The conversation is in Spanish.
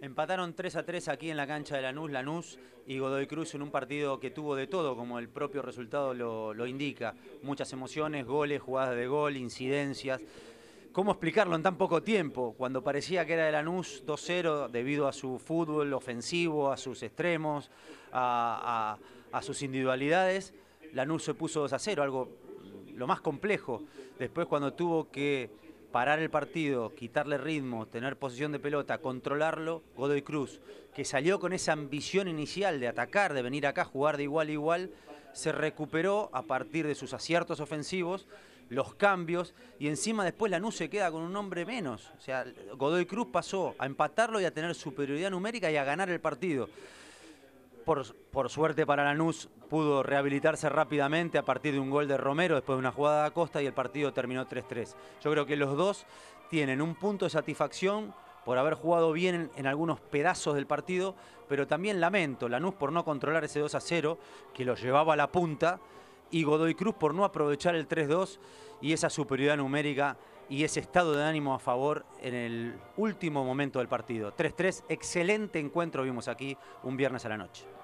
Empataron 3 a 3 aquí en la cancha de Lanús, Lanús y Godoy Cruz en un partido que tuvo de todo, como el propio resultado lo, indica. Muchas emociones, goles, jugadas de gol, incidencias. ¿Cómo explicarlo en tan poco tiempo? Cuando parecía que era de Lanús 2-0 debido a su fútbol ofensivo, a sus extremos, a, sus individualidades, Lanús se puso 2 a 0, algo lo más complejo. Después cuando tuvo que parar el partido, quitarle ritmo, tener posición de pelota, controlarlo, Godoy Cruz, que salió con esa ambición inicial de atacar, de venir acá a jugar de igual a igual, se recuperó a partir de sus aciertos ofensivos, los cambios, y encima después Lanús se queda con un hombre menos. O sea, Godoy Cruz pasó a empatarlo y a tener superioridad numérica y a ganar el partido por, suerte para Lanús, pudo rehabilitarse rápidamente a partir de un gol de Romero después de una jugada de Costa y el partido terminó 3-3. Yo creo que los dos tienen un punto de satisfacción por haber jugado bien en, algunos pedazos del partido, pero también lamento Lanús por no controlar ese 2 0 que lo llevaba a la punta y Godoy Cruz por no aprovechar el 3-2 y esa superioridad numérica y ese estado de ánimo a favor en el último momento del partido. 3-3, excelente encuentro vimos aquí un viernes a la noche.